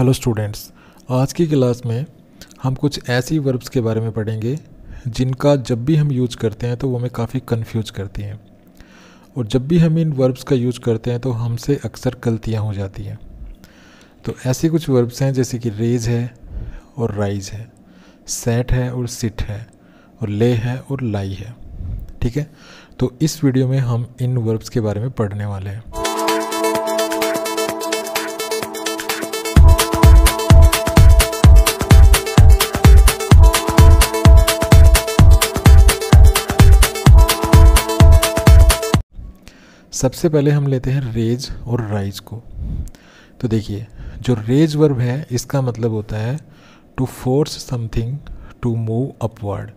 hello students आज की class में हम कुछ ऐसी वर्ब्स के बारे में पढ़ेंगे जिनका जब भी हम यूज करते हैं तो वो हमें काफ़ी कन्फ्यूज करती हैं और जब भी हम इन वर्ब्स का यूज करते हैं तो हमसे अक्सर गलतियाँ हो जाती हैं तो ऐसे कुछ वर्ब्स हैं जैसे कि रेज है और राइज है सेट है और सिट है और ले है और लाई है ठीक है तो इस वीडियो में हम इन वर्ब्स के बारे में पढ़ने वाले हैं सबसे पहले हम लेते हैं रेज और राइज को तो देखिए जो रेज वर्ब है इसका मतलब होता है to force something to move upward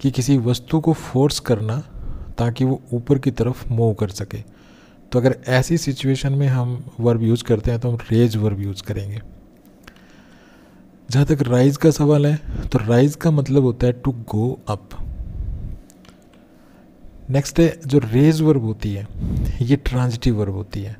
कि किसी वस्तु को फोर्स करना ताकि वो ऊपर की तरफ मूव कर सके तो अगर ऐसी सिचुएशन में हम वर्ब यूज़ करते हैं तो हम रेज वर्ब यूज़ करेंगे जहाँ तक राइज का सवाल है तो राइज का मतलब होता है टू गो अप नेक्स्ट है जो रेज वर्ब होती है ये ट्रांजिटिव वर्ब होती है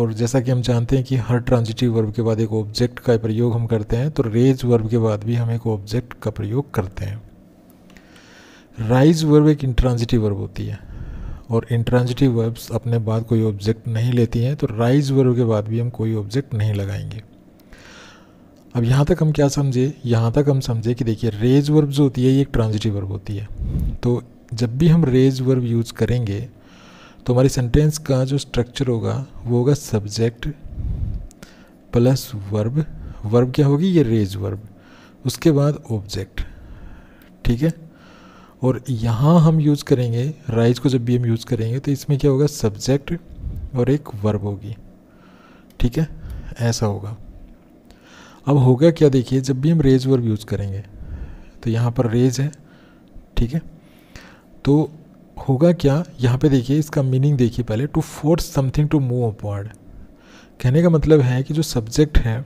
और जैसा कि हम जानते हैं कि हर ट्रांजिटिव वर्ब के बाद एक ऑब्जेक्ट का प्रयोग हम करते हैं तो रेज वर्ब के बाद भी हम एक ऑब्जेक्ट का प्रयोग करते हैं राइज वर्ब एक इंट्रांजिटिव वर्ब होती है और इंट्रांजिटिव वर्ब्स अपने बाद कोई ऑब्जेक्ट नहीं लेती हैं तो राइज वर्ब के बाद भी हम कोई ऑब्जेक्ट नहीं लगाएंगे अब यहाँ तक हम क्या समझे यहाँ तक हम समझे कि देखिए रेज वर्ब जो होती है ये एक ट्रांजिटिव वर्ब होती है तो जब भी हम रेज वर्ब यूज़ करेंगे तो हमारी सेंटेंस का जो स्ट्रक्चर होगा वो होगा सब्जेक्ट प्लस वर्ब वर्ब क्या होगी ये रेज वर्ब उसके बाद ऑब्जेक्ट ठीक है और यहाँ हम यूज़ करेंगे राइज को जब भी हम यूज़ करेंगे तो इसमें क्या होगा सब्जेक्ट और एक वर्ब होगी ठीक है ऐसा होगा अब होगा क्या देखिए जब भी हम रेज वर्ब यूज़ करेंगे तो यहाँ पर रेज है ठीक है तो होगा क्या यहाँ पे देखिए इसका मीनिंग देखिए पहले to force something to move upward कहने का मतलब है कि जो सब्जेक्ट है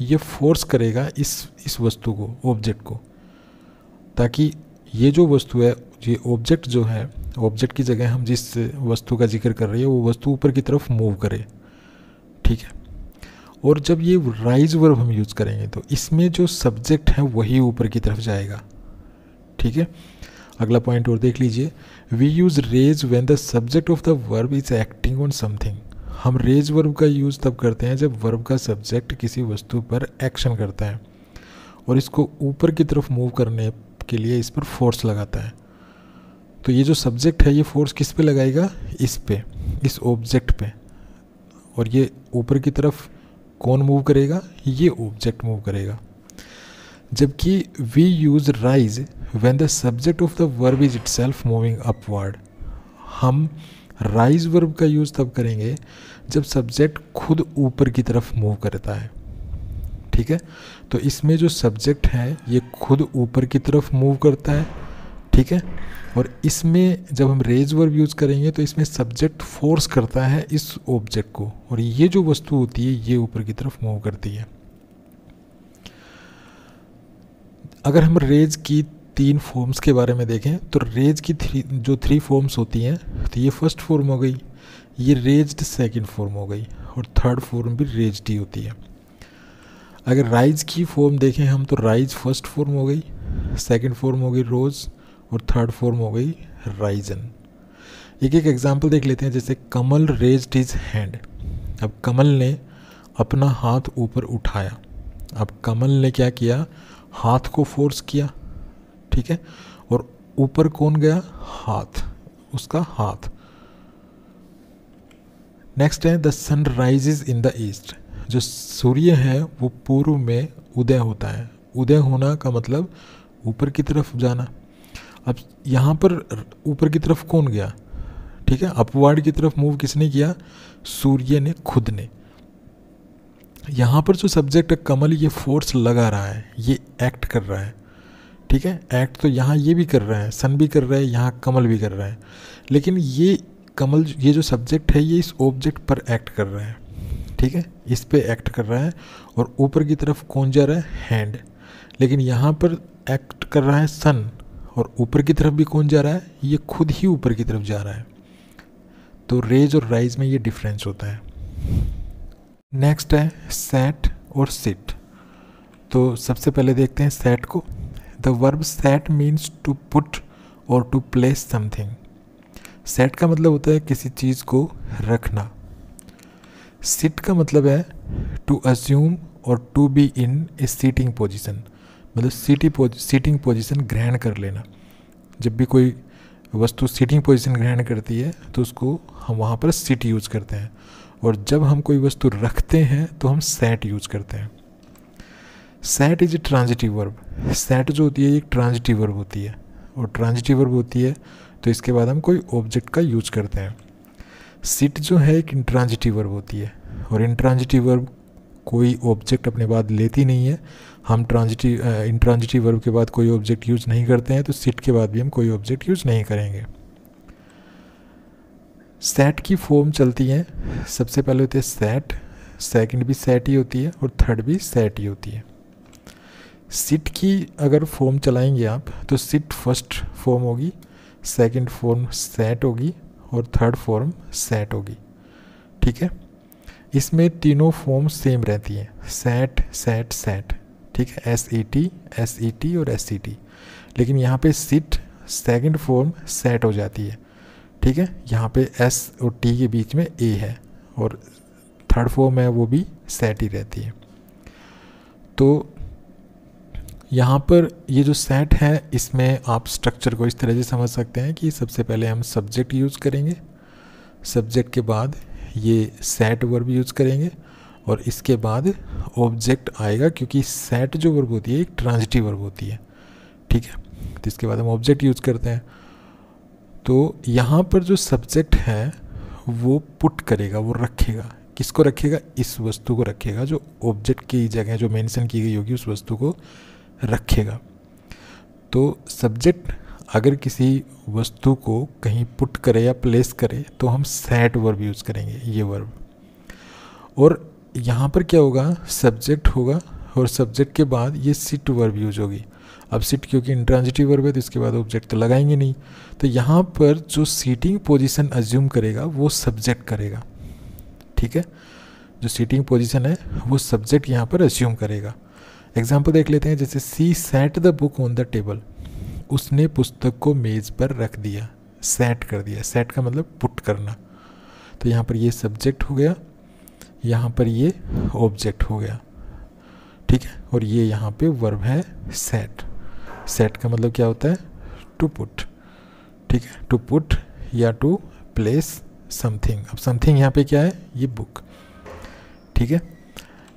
ये फोर्स करेगा इस इस वस्तु को ऑब्जेक्ट को ताकि ये जो वस्तु है ये ऑब्जेक्ट जो है ऑब्जेक्ट की जगह हम जिस वस्तु का जिक्र कर रहे हैं वो वस्तु ऊपर की तरफ मूव करे ठीक है और जब ये राइज वर्ब हम यूज़ करेंगे तो इसमें जो सब्जेक्ट है वही ऊपर की तरफ जाएगा ठीक है अगला पॉइंट और देख लीजिए we use raise when the subject of the verb is acting on something हम रेज वर्ब का यूज़ तब करते हैं जब वर्ब का सब्जेक्ट किसी वस्तु पर एक्शन करता है और इसको ऊपर की तरफ मूव करने के लिए इस पर फोर्स लगाता है तो ये जो सब्जेक्ट है ये फोर्स किस पे लगाएगा इस पे इस ऑब्जेक्ट पे और ये ऊपर की तरफ कौन मूव करेगा ये ऑब्जेक्ट मूव करेगा जबकि we use rise when the subject of the verb is itself moving upward हम राइज वर्ब का यूज़ तब करेंगे जब सब्जेक्ट खुद ऊपर की तरफ मूव करता है ठीक है तो इसमें जो सब्जेक्ट है ये खुद ऊपर की तरफ मूव करता है ठीक है और इसमें जब हम रेज वर्ब यूज़ करेंगे तो इसमें सब्जेक्ट फोर्स करता है इस ऑब्जेक्ट को और ये जो वस्तु होती है ये ऊपर की तरफ मूव करती है अगर हम रेज की तीन फॉर्म्स के बारे में देखें तो रेज की थ्री जो थ्री फॉर्म्स होती हैं तो ये फर्स्ट फॉर्म हो गई ये रेज्ड सेकंड फॉर्म हो गई और थर्ड फॉर्म भी रेज्ड ही होती है अगर राइज की फॉर्म देखें हम तो राइज फर्स्ट फॉर्म हो गई सेकंड फॉर्म हो गई रोज़ और थर्ड फॉर्म हो गई राइजन एक एक एग्जाम्पल देख लेते हैं जैसे कमल रेज्ड इज हैंड अब कमल ने अपना हाथ ऊपर उठाया अब कमल ने क्या किया हाथ को फोर्स किया ठीक है और ऊपर कौन गया हाथ उसका हाथ नेक्स्ट है the sun rises in the east जो सूर्य है वो पूर्व में उदय होता है उदय होना का मतलब ऊपर की तरफ जाना अब यहाँ पर ऊपर की तरफ कौन गया ठीक है अपवार्ड की तरफ मूव किसने किया सूर्य ने खुद ने यहाँ पर जो सब्जेक्ट है कमल ये फोर्स लगा रहा है ये एक्ट कर रहा है ठीक है एक्ट तो यहाँ ये भी कर रहा है सन भी कर रहा है यहाँ कमल भी कर रहा है लेकिन ये कमल ये जो सब्जेक्ट है ये इस ऑब्जेक्ट पर एक्ट कर रहा है ठीक है इस पर एक्ट कर रहा है और ऊपर की तरफ कौन जा रहा है हैंड लेकिन यहाँ पर एक्ट कर रहा है सन और ऊपर की तरफ भी कौन जा रहा है ये खुद ही ऊपर की तरफ जा रहा है तो रेज और राइज में ये डिफरेंस होता है नेक्स्ट है सेट और सिट तो सबसे पहले देखते हैं सेट को the verb set means to put और टू प्लेस समथिंग सेट का मतलब होता है किसी चीज़ को रखना सिट का मतलब है टू अज्यूम और to be in a sitting position मतलब सीटी सीटिंग पोजिशन ग्रहण कर लेना जब भी कोई वस्तु सीटिंग पोजिशन ग्रहण करती है तो उसको हम वहाँ पर सीट यूज़ करते हैं और जब हम कोई वस्तु रखते हैं तो हम सेट यूज करते हैं set is a transitive verb set जो होती है ये एक ट्रांजिटिव वर्ब होती है और ट्रांजिटिव वर्ब होती है तो इसके बाद हम कोई ऑब्जेक्ट का यूज करते हैं सिट जो है एक इंट्रांजिटिव वर्ब होती है और इंट्रांजिटिव वर्ब कोई ऑब्जेक्ट अपने बाद लेती नहीं है हम ट्रांजिटिव इंट्रांजिटिव वर्ब के बाद कोई ऑब्जेक्ट यूज नहीं करते हैं तो सिट के बाद भी हम कोई ऑब्जेक्ट यूज नहीं करेंगे सेट की फॉर्म चलती है सबसे पहले होती है सेट सेकंड भी सेट ही होती है और थर्ड भी सेट ही होती है सिट की अगर फॉर्म चलाएंगे आप तो सिट फर्स्ट फॉर्म होगी सेकंड फॉर्म सेट होगी और थर्ड फॉर्म सेट होगी ठीक है इसमें तीनों फॉर्म सेम रहती हैं सेट सेट सेट ठीक है S E T S E T और एस ई टी लेकिन यहाँ पे सिट सेकंड फॉर्म सेट हो जाती है ठीक है यहाँ पे एस और टी के बीच में ए है और थर्ड फॉर्म है वो भी सेट ही रहती है तो यहाँ पर ये जो सेट है इसमें आप स्ट्रक्चर को इस तरह से समझ सकते हैं कि सबसे पहले हम सब्जेक्ट यूज़ करेंगे सब्जेक्ट के बाद ये सेट वर्ब यूज़ करेंगे और इसके बाद ऑब्जेक्ट आएगा क्योंकि सेट जो वर्ब होती है एक ट्रांजिटिव वर्ब होती है ठीक है तो इसके बाद हम ऑब्जेक्ट यूज़ करते हैं तो यहाँ पर जो सब्जेक्ट है वो पुट करेगा वो रखेगा किसको रखेगा इस वस्तु को रखेगा जो ऑब्जेक्ट की जगह जो मेंशन की गई होगी उस वस्तु को रखेगा तो सब्जेक्ट अगर किसी वस्तु को कहीं पुट करे या प्लेस करे तो हम सेट वर्ब यूज़ करेंगे ये वर्ब और यहाँ पर क्या होगा सब्जेक्ट होगा और सब्जेक्ट के बाद ये सिट वर्ब यूज होगी अब सिट क्योंकि इंट्रांजिटिव वर्ब है तो इसके बाद ऑब्जेक्ट तो लगाएंगे नहीं तो यहाँ पर जो सीटिंग पोजिशन अज्यूम करेगा वो सब्जेक्ट करेगा ठीक है जो सीटिंग पोजिशन है वो सब्जेक्ट यहाँ पर अज्यूम करेगा एग्जाम्पल देख लेते हैं जैसे she set the book on the table उसने पुस्तक को मेज़ पर रख दिया सेट कर दिया सेट का मतलब पुट करना तो यहाँ पर ये सब्जेक्ट हो गया यहाँ पर ये ऑब्जेक्ट हो गया ठीक है और ये यहाँ पे वर्ब है सेट सेट का मतलब क्या होता है टू पुट ठीक है टू पुट या टू प्लेस समथिंग अब समथिंग यहाँ पे क्या है ये बुक ठीक है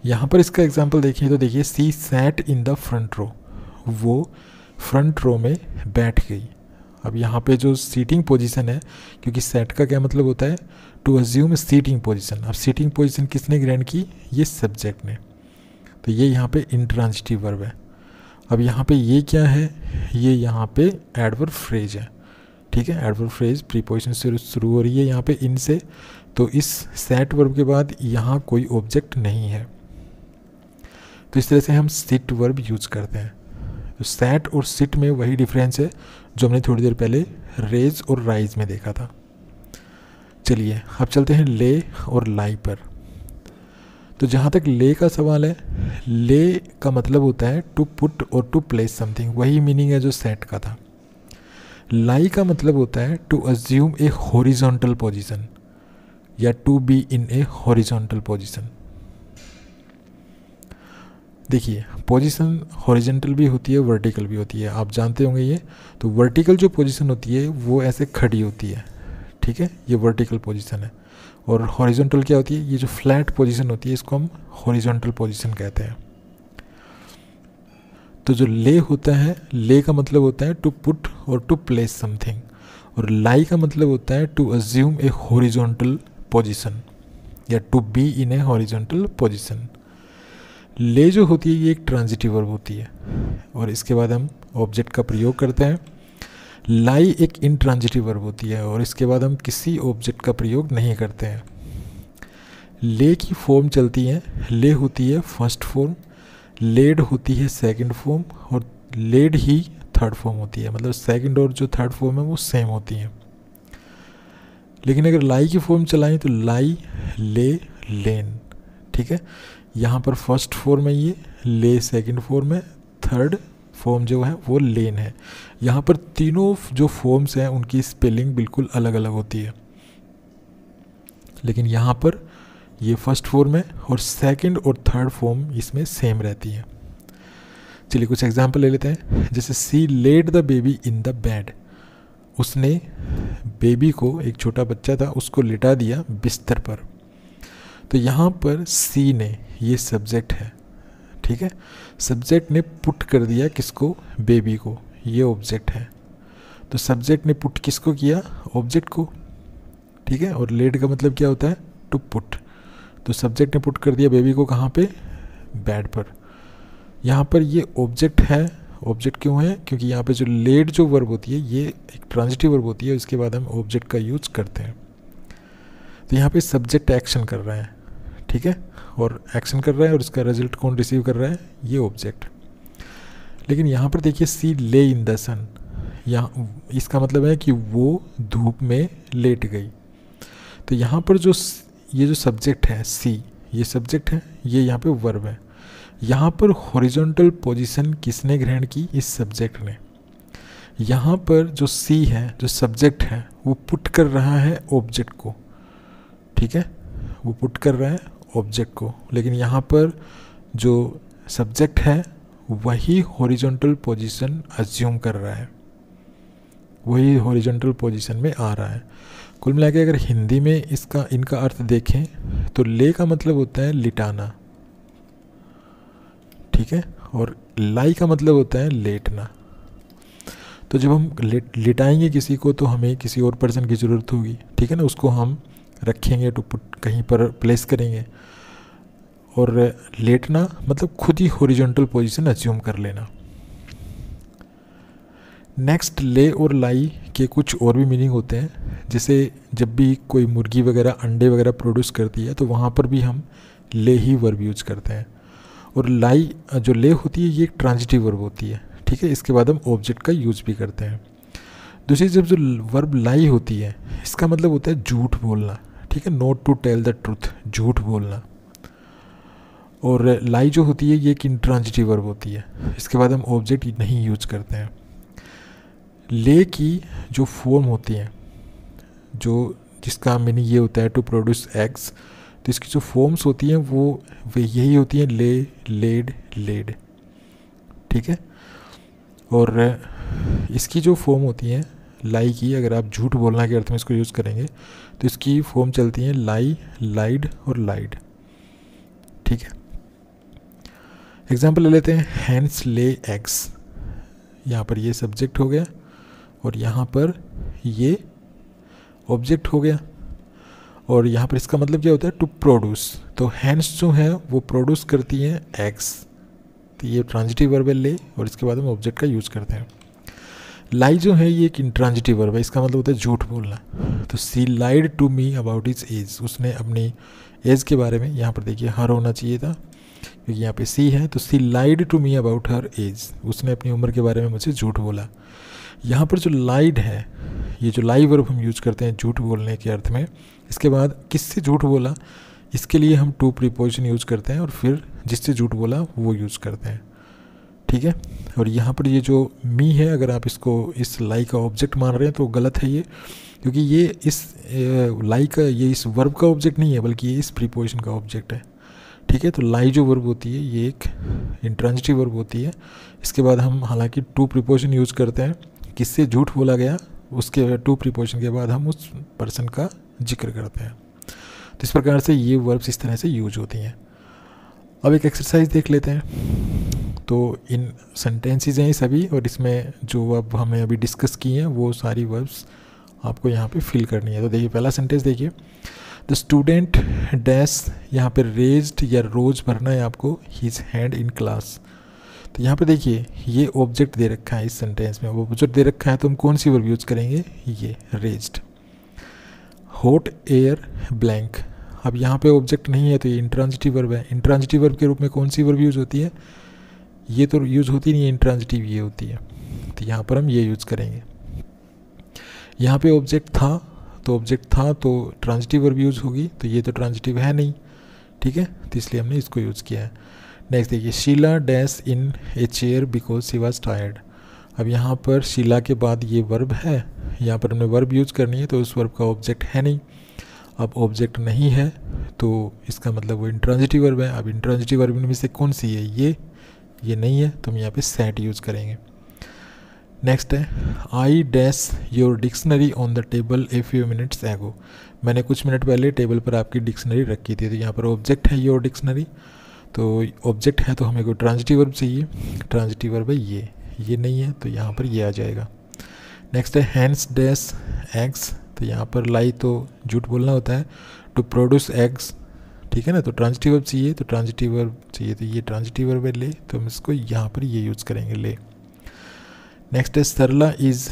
यहाँ पर इसका एग्जाम्पल देखिए तो देखिए she sat in the front row वो फ्रंट रो में बैठ गई अब यहाँ पे जो सीटिंग पोजीशन है क्योंकि सेट का क्या मतलब होता है टू अज्यूम सीटिंग पोजीशन अब सीटिंग पोजीशन किसने ग्रैंड की ये सब्जेक्ट ने तो ये यहाँ पे इंट्रांजिटिव वर्ब है अब यहाँ पे ये क्या है ये यहाँ पे एडवर फ्रेज है ठीक है एडवर फ्रेज प्रीपोजिशन से शुरू हो रही है यहाँ पे इनसे तो इस सेट वर्ब के बाद यहाँ कोई ऑब्जेक्ट नहीं है तो इस तरह से हम सिट वर्ब यूज़ करते हैं तो सेट और सिट में वही डिफरेंस है जो हमने थोड़ी देर पहले रेज और राइज में देखा था चलिए अब चलते हैं ले और लाई पर तो जहाँ तक ले का सवाल है ले का मतलब होता है टू पुट और टू प्लेस समथिंग वही मीनिंग है जो सेट का था लाई का मतलब होता है to assume a horizontal position या to be in a horizontal position देखिए पोजीशन हॉरिजेंटल भी होती है वर्टिकल भी होती है आप जानते होंगे ये तो वर्टिकल जो पोजीशन होती है वो ऐसे खड़ी होती है ठीक है ये वर्टिकल पोजीशन है और हॉरिजॉन्टल क्या होती है ये जो फ्लैट पोजीशन होती है इसको हम हॉरिजॉन्टल पोजीशन कहते हैं तो जो ले होता है ले का मतलब होता है टू पुट और टू प्लेस समथिंग और लाई का मतलब होता है to assume a horizontal position या to be in a horizontal position lay जो होती है ये एक ट्रांजिटिव वर्ब होती है और इसके बाद हम ऑब्जेक्ट का प्रयोग करते हैं लाई एक इनट्रांजिटिव वर्ब होती है और इसके बाद हम किसी ऑब्जेक्ट का प्रयोग नहीं करते हैं ले की फॉर्म चलती है ले होती है फर्स्ट फॉर्म लेड होती है सेकंड फॉर्म और लेड ही थर्ड फॉर्म होती है मतलब सेकंड और जो थर्ड फॉर्म है वो सेम होती हैं लेकिन अगर लाई की फॉर्म चलाएं तो लाई ले लेन ठीक है यहाँ पर फर्स्ट फॉर्म है ये ले सेकंड फॉर्म है थर्ड फॉर्म जो है वो लेन है यहाँ पर तीनों जो फॉर्म्स हैं उनकी स्पेलिंग बिल्कुल अलग अलग होती है लेकिन यहाँ पर ये फर्स्ट फॉर्म है और सेकंड और थर्ड फॉर्म इसमें सेम रहती है चलिए कुछ एग्जाम्पल ले लेते हैं जैसे she laid the baby in the bed उसने बेबी को एक छोटा बच्चा था उसको लिटा दिया बिस्तर पर तो यहाँ पर सी ने ये सब्जेक्ट है ठीक है सब्जेक्ट ने पुट कर दिया किसको बेबी को ये ऑब्जेक्ट है तो सब्जेक्ट ने पुट किसको किया ऑब्जेक्ट को ठीक है और लेड का मतलब क्या होता है टू पुट तो सब्जेक्ट ने पुट कर दिया बेबी को कहाँ पे बेड पर यहाँ पर ये ऑब्जेक्ट है ऑब्जेक्ट क्यों है क्योंकि यहाँ पे जो लेड जो वर्ब होती है ये एक ट्रांजिटिव वर्ब होती है उसके बाद हम ऑब्जेक्ट का यूज करते हैं तो यहाँ पे सब्जेक्ट एक्शन कर रहे हैं ठीक है और एक्शन कर रहा है और इसका रिजल्ट कौन रिसीव कर रहा है ये ऑब्जेक्ट लेकिन यहाँ पर देखिए सी ले इन द सन यहाँ इसका मतलब है कि वो धूप में लेट गई तो यहाँ पर जो ये जो सब्जेक्ट है सी ये सब्जेक्ट है ये यहाँ पे वर्ब है यहाँ पर हॉरिजॉन्टल पोजीशन किसने ग्रहण की इस सब्जेक्ट ने यहाँ पर जो सी है जो सब्जेक्ट है वो पुट कर रहा है ऑब्जेक्ट को ठीक है वो पुट कर रहा है ऑब्जेक्ट को लेकिन यहाँ पर जो सब्जेक्ट है वही हॉरिजॉन्टल पोजीशन अज्यूम कर रहा है वही हॉरिजॉन्टल पोजीशन में आ रहा है कुल मिला के अगर हिंदी में इसका इनका अर्थ देखें तो ले का मतलब होता है लिटाना ठीक है और लाई का मतलब होता है लेटना तो जब हम लेट लिटाएंगे किसी को तो हमें किसी और पर्सन की ज़रूरत होगी ठीक है ना उसको हम रखेंगे टू पुट कहीं पर प्लेस करेंगे और लेटना मतलब खुद ही हॉरिजॉन्टल पोजीशन अज्यूम कर लेना नेक्स्ट ले और लाई के कुछ और भी मीनिंग होते हैं जैसे जब भी कोई मुर्गी वगैरह अंडे वगैरह प्रोड्यूस करती है तो वहाँ पर भी हम ले ही वर्ब यूज करते हैं और लाई जो ले होती है ये एक ट्रांजिटिव वर्ब होती है ठीक है इसके बाद हम ऑब्जेक्ट का यूज भी करते हैं दूसरी जब जो वर्ब लाई होती है इसका मतलब होता है झूठ बोलना ठीक है not to tell the truth झूठ बोलना और लाई जो होती है ये एक इंट्रांजिटिव वर्ब होती है इसके बाद हम ऑब्जेक्ट नहीं यूज करते हैं ले की जो फॉर्म होती है जो जिसका मीनिंग ये होता है टू प्रोड्यूस एग्स तो इसकी जो फॉर्म्स होती हैं वो वे यही होती हैं ले लेड लेड ठीक है और इसकी जो फॉर्म होती हैं लाई की अगर आप झूठ बोलना के अर्थ में इसको यूज़ करेंगे तो इसकी फॉर्म चलती है लाई लाइड और लाइड ठीक है एग्जाम्पल ले लेते हैं हैंड्स ले एक्स यहाँ पर ये सब्जेक्ट हो गया और यहाँ पर ये ऑब्जेक्ट हो गया और यहाँ पर इसका मतलब क्या होता है टू प्रोड्यूस तो हैंड्स जो हैं वो प्रोड्यूस करती हैं एक्स तो ये ट्रांजिटिव वर्ब ले और इसके बाद हम ऑब्जेक्ट का यूज़ करते हैं लाई जो है ये एक इंट्रांजिटिव वर्ब है इसका मतलब होता है झूठ बोलना तो she lied to me about his age उसने अपनी एज के बारे में यहाँ पर देखिए हर होना चाहिए था क्योंकि यहाँ पे सी है तो she lied to me about her age उसने अपनी उम्र के बारे में मुझे झूठ बोला यहाँ पर जो लाइड है ये जो लाई वर्ब हम यूज करते हैं झूठ बोलने के अर्थ में इसके बाद किससे झूठ बोला इसके लिए हम टू प्रीपोजिशन यूज करते हैं और फिर जिससे झूठ बोला वो यूज़ करते हैं ठीक है और यहाँ पर ये जो मी है अगर आप इसको इस लाई का ऑब्जेक्ट मान रहे हैं तो गलत है ये क्योंकि ये इस लाई का ये इस वर्ब का ऑब्जेक्ट नहीं है बल्कि ये इस प्रीपोजिशन का ऑब्जेक्ट है ठीक है तो लाई जो वर्ब होती है ये एक इंट्रांजिटिव वर्ब होती है इसके बाद हम हालांकि टू प्रीपोजिशन यूज करते हैं किससे झूठ बोला गया उसके टू प्रीपोजिशन के बाद हम उस पर्सन का जिक्र करते हैं तो इस प्रकार से ये वर्ब्स इस तरह से यूज होती हैं अब एक एक्सरसाइज देख लेते हैं तो इन सेंटेंसेज हैं सभी और इसमें जो अब हमने अभी डिस्कस की हैं वो सारी वर्ब्स आपको यहाँ पे फिल करनी है तो देखिए पहला सेंटेंस देखिए द स्टूडेंट डैस यहाँ पे रेज्ड या रोज भरना है आपको हीज हैंड इन क्लास तो यहाँ पे देखिए ये ऑब्जेक्ट दे रखा है इस सेंटेंस में ऑब्जेक्ट दे रखा है तो हम कौन सी वर्ब यूज़ करेंगे ये रेज्ड होट एयर ब्लैंक अब यहाँ पे ऑब्जेक्ट नहीं है तो ये इंट्रांजिटिव वर्ब है इंट्रांजिटिव वर्ब के रूप में कौन सी वर्ब यूज़ होती है ये तो यूज़ होती नहीं है इंट्रांजिटिव ये होती है तो यहाँ पर हम ये यूज़ करेंगे यहाँ पे ऑब्जेक्ट था तो ऑब्जेक्ट था तो ट्रांजिटिव वर्ब यूज़ होगी तो ये तो ट्रांजिटिव है नहीं ठीक है तो इसलिए हमने इसको यूज़ किया है नेक्स्ट देखिए Sheela dash in a chair because she was tired अब यहाँ पर शीला के बाद ये वर्ब है यहाँ पर हमने वर्ब यूज़ करनी है तो उस वर्ब का ऑब्जेक्ट है नहीं अब ऑब्जेक्ट नहीं है तो इसका मतलब वो इंट्रांजिटिव वर्ब है अब इंट्रांजिटिव वर्ब में से कौन सी है ये ये नहीं है तो हम यहाँ पे सेट यूज़ करेंगे नेक्स्ट है I dash your dictionary on the table a few minutes ago मैंने कुछ मिनट पहले टेबल पर आपकी डिक्शनरी रखी थी तो यहाँ पर ऑब्जेक्ट है योर डिक्शनरी तो ऑब्जेक्ट है तो हमें कोई ट्रांजिटिव वर्ब चाहिए ट्रांजिटिव वर्ब है ये ये नहीं है तो यहाँ पर ये आ जाएगा नेक्स्ट है हैंड्स डैस एग्स तो यहाँ पर लाई तो झूठ बोलना होता है टू प्रोड्यूस एग्स ठीक है ना तो ट्रांजिटिव वर्ब चाहिए तो ट्रांजिटिव वर्ब चाहिए तो ये ट्रांजिटिव वर्ब है ले तो हम इसको यहाँ पर ये यूज़ करेंगे ले नेक्स्ट है Sarla is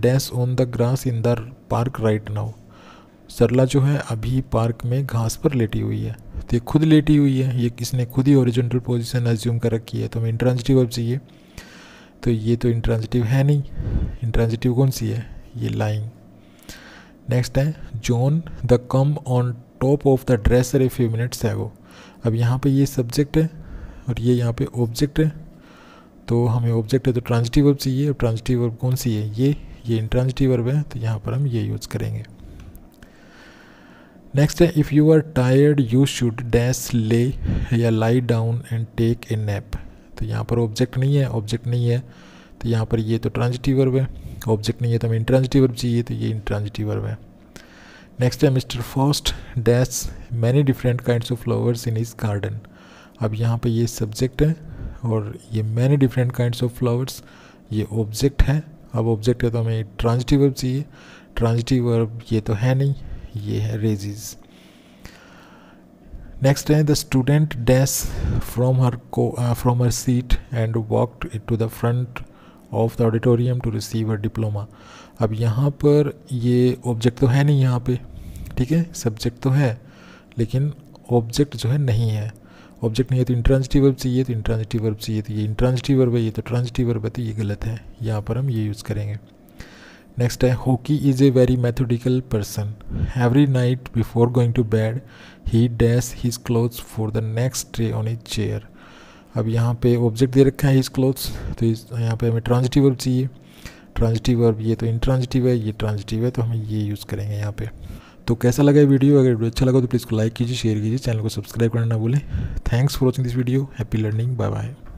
dash on the grass in the park right now Sarla जो है अभी पार्क में घास पर लेटी हुई है तो ये खुद लेटी हुई है ये किसने खुद ही ओरिजिनल पोजिशन एज्यूम कर रखी है तो हमें इंट्रांजिटिव वर्ब चाहिए तो ये तो इंट्रांजिटिव है नहीं इंट्रांजिटिव कौन सी है ये लाइंग नेक्स्ट है John the come on top of the dresser a few minutes ago अब यहाँ पे ये सब्जेक्ट है और ये यहाँ पे ऑब्जेक्ट है तो हमें ऑब्जेक्ट है तो ट्रांजिटिव वर्ब चाहिए और ट्रांजिटिव वर्ब कौन सी है ये ये इंट्रांजिटिव वर्ब है तो यहाँ पर हम ये यूज़ करेंगे नेक्स्ट है if you are tired you should dash lay या lie down and take a nap तो यहाँ पर ऑब्जेक्ट नहीं है ऑब्जेक्ट नहीं है तो यहाँ पर ये तो ट्रांजिटिव वर्ब है ऑब्जेक्ट नहीं है तो हमें इंट्रांजिटिव वर्ब चाहिए तो ये इंट्रांजिटिव वर्ब है नेक्स्ट है Mr Faust dash many different kind of flowers in this garden अब यहाँ पे ये सब्जेक्ट है और ये many different kind of flowers ये ऑब्जेक्ट है अब ऑब्जेक्ट है तो हमें ट्रांजिटिव वर्ब चाहिए ट्रांजिटिव वर्ब ये तो है नहीं ये है रेजिज़ नेक्स्ट है the student dash from her को from her seat and walked to the front of the auditorium to receive her diploma अब यहाँ पर ये ऑब्जेक्ट तो है नहीं यहाँ पे ठीक है सब्जेक्ट तो है लेकिन ऑब्जेक्ट जो है नहीं है ऑब्जेक्ट नहीं है तो इंट्रांजिटिव वर्ब चाहिए तो इंट्रांजिटिव वर्ब चाहिए तो ये इंट्रांजिटिव वर्ब है ये तो ट्रांजिटिव वर्ब है तो ये गलत है यहाँ पर हम ये यूज़ करेंगे नेक्स्ट है Hockey is a very methodical person every night before going to bed he dash his clothes for the next day on a chair अब यहाँ पे ऑब्जेक्ट दे रखा है हिज क्लोथ्स तो यहाँ पे हमें ट्रांजिटिव वर्ब चाहिए ट्रांजिटिव वर्ब ये तो इंट्रांजिटिव है ये ट्रांजिटिव है तो हम ये यूज़ करेंगे यहाँ पे तो कैसा लगा वीडियो अगर वीडियो अच्छा लगा तो प्लीज़ को लाइक कीजिए शेयर कीजिए चैनल को सब्सक्राइब करना ना भूलें thanks for watching this video happy learning bye bye